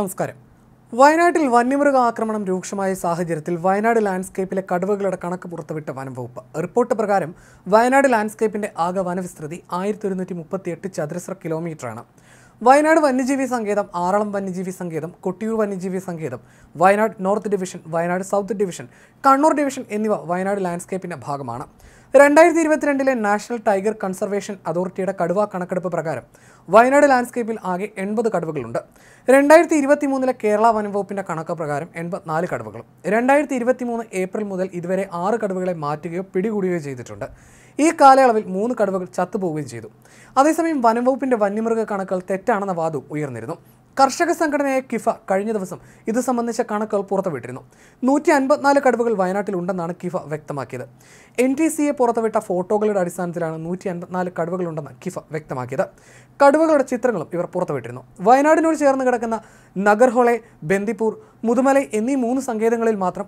നമസ്കാരം വയനാട്ടിൽ വന്യമൃഗ ആക്രമണം രൂക്ഷമായ സാഹചര്യത്തിൽ വയനാട് ലാൻഡ്സ്കേപ്പിലെ കടുവകളുടെ കണക്ക് പുറത്തുവിട്ട വനംവകുപ്പ് റിപ്പോർട്ട് പ്രകാരം വയനാട് ലാൻഡ്സ്കേപ്പിന്റെ ആകെ വനവിസ്തൃതി ആയിരത്തി ഒരുന്നൂറ്റി മുപ്പത്തിയെട്ട് ചതുരശ്ര കിലോമീറ്ററാണ് വയനാട് വന്യജീവി സങ്കേതം ആറളം വന്യജീവി സങ്കേതം കൊട്ടിയൂർ വന്യജീവി സങ്കേതം Wayanad north division Wayanad south division Kannur division എന്നിവ വയനാട് ലാൻഡ്സ്കേപ്പിന്റെ ഭാഗമാണ് രണ്ടായിരത്തി ഇരുപത്തിരണ്ടിലെ നാഷണൽ ടൈഗർ കൺസർവേഷൻ അതോറിറ്റിയുടെ കടുവ കണക്കെടുപ്പ് പ്രകാരം വയനാട് ലാൻഡ്സ്കേപ്പിൽ ആകെ എൺപത് കടുവകളുണ്ട് രണ്ടായിരത്തി ഇരുപത്തി മൂന്നിലെ കേരള വനംവകുപ്പിൻ്റെ കണക്ക് പ്രകാരം എൺപത്തിനാല് കടുവകളും രണ്ടായിരത്തി ഇരുപത്തി മൂന്ന് ഏപ്രിൽ മുതൽ ഇതുവരെ ആറ് കടുവകളെ മാറ്റുകയോ പിടികൂടുകയോ ചെയ്തിട്ടുണ്ട് ഈ കാലയളവിൽ മൂന്ന് കടുവകൾ ചത്തുപോവുകയും ചെയ്തു അതേസമയം വനംവകുപ്പിൻ്റെ വന്യമൃഗ കണക്കുകൾ തെറ്റാണെന്ന വാദവും ഉയർന്നിരുന്നു കർഷക സംഘടനയായ കിഫ കഴിഞ്ഞ ദിവസം ഇത് സംബന്ധിച്ച കണക്കുകൾ പുറത്തുവിട്ടിരുന്നു നൂറ്റി അൻപത്തിനാല് കടുവകൾ വയനാട്ടിൽ ഉണ്ടെന്നാണ് കിഫ വ്യക്തമാക്കിയത് എൻ ടി സിയെ പുറത്തുവിട്ട ഫോട്ടോകളുടെ അടിസ്ഥാനത്തിലാണ് നൂറ്റി അൻപത്തിനാല് കടുവകളുണ്ടെന്ന് കിഫ വ്യക്തമാക്കിയത് കടുവകളുടെ ചിത്രങ്ങളും ഇവർ പുറത്തുവിട്ടിരുന്നു വയനാടിനോട് ചേർന്ന് കിടക്കുന്ന നഗർഹോളെ ബന്ദിപ്പൂർ മുതുമലൈ എന്നീ മൂന്ന് സങ്കേതങ്ങളിൽ മാത്രം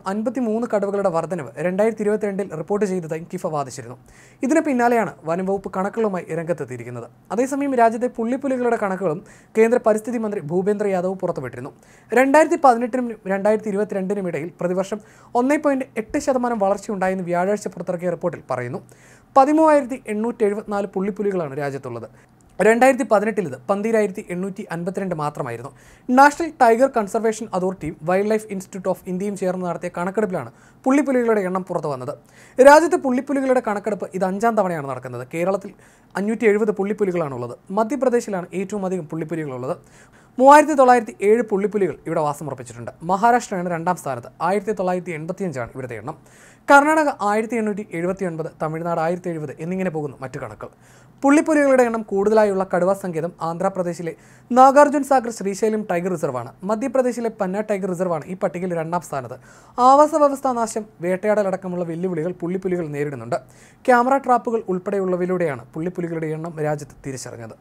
മൂന്ന് കടവുകളുടെ വർധനവ് രണ്ടായിരത്തി ഇരുപത്തിരണ്ടിൽ റിപ്പോർട്ട് ചെയ്തതായും കിഫ വാദിച്ചിരുന്നു ഇതിന് പിന്നാലെയാണ് വനംവകുപ്പ് കണക്കുകളുമായി രംഗത്തെത്തിയിരിക്കുന്നത് അതേസമയം രാജ്യത്തെ പുള്ളിപ്പുലികളുടെ കണക്കുകളും കേന്ദ്ര പരിസ്ഥിതി മന്ത്രി ഭൂപേന്ദ്ര യാദവ് പുറത്തുവിട്ടിരുന്നു രണ്ടായിരത്തി പതിനെട്ടിനും രണ്ടായിരത്തി ഇരുപത്തിരണ്ടിനും ഇടയിൽ പ്രതിവർഷം ഒന്നേ പോയിന്റ് എട്ട് ശതമാനം വളർച്ചയുണ്ടായെന്ന് വ്യാഴാഴ്ച പുറത്തിറക്കിയ റിപ്പോർട്ടിൽ പറയുന്നു പതിമൂവായിരത്തി എണ്ണൂറ്റി എഴുപത്തിനാല് പുള്ളിപ്പുലികളാണ് രാജ്യത്തുള്ളത് രണ്ടായിരത്തി പതിനെട്ടിൽ ഇത് പന്തിരായിരത്തി എണ്ണൂറ്റി അൻപത്തിരണ്ട് മാത്രമായിരുന്നു നാഷണൽ ടൈഗർ കൺസർവേഷൻ അതോറിറ്റിയും വൈൽഡ് ലൈഫ് ഇൻസ്റ്റിറ്റ്യൂട്ട് ഓഫ് ഇന്ത്യയും ചേർന്ന് നടത്തിയ കണക്കെടുപ്പിലാണ് പുള്ളിപ്പുലികളുടെ എണ്ണം പുറത്തു വന്നത് രാജ്യത്തെ പുള്ളിപ്പുലികളുടെ കണക്കെടുപ്പ് ഇത് അഞ്ചാം തവണയാണ് നടക്കുന്നത് കേരളത്തിൽ അഞ്ഞൂറ്റി എഴുപത് പുള്ളിപ്പുലികളാണുള്ളത് മധ്യപ്രദേശിലാണ് ഏറ്റവും അധികം പുള്ളിപ്പുലികളുള്ളത് മൂവായിരത്തി തൊള്ളായിരത്തി ഏഴ് പുള്ളിപ്പുലികൾ ഇവിടെ വാസമുറപ്പിച്ചിട്ടുണ്ട് മഹാരാഷ്ട്രയാണ് രണ്ടാം സ്ഥാനത്ത് ആയിരത്തി തൊള്ളായിരത്തി എൺപത്തിയഞ്ചാണ് ഇവിടുത്തെ എണ്ണം കർണാടക ആയിരത്തി എണ്ണൂറ്റി എഴുപത്തി ഒൻപത് തമിഴ്നാട് ആയിരത്തി എഴുപത് എന്നിങ്ങനെ പോകുന്നു മറ്റു കണക്കുകൾ പുള്ളിപ്പുലികളുടെ എണ്ണം കൂടുതലായുള്ള കടുവ സങ്കേതം ആന്ധ്രാപ്രദേശിലെ നാഗാർജുൻ സാഗർ ശ്രീശൈലം ടൈഗർ റിസർവാണ് മധ്യപ്രദേശിലെ പന്ന ടൈഗർ റിസർവാണ് ഈ പട്ടികയിൽ രണ്ടാം സ്ഥാനത്ത് ആവാസ വ്യവസ്ഥാ നാശം വേട്ടയാടലടക്കമുള്ള വെല്ലുവിളികൾ പുള്ളിപ്പുലികൾ നേരിടുന്നുണ്ട് ക്യാമറ ട്രാപ്പുകൾ ഉൾപ്പെടെയുള്ളവരിലൂടെയാണ് പുള്ളിപ്പുലികളുടെ എണ്ണം രാജ്യത്ത് തിരിച്ചറിഞ്ഞത്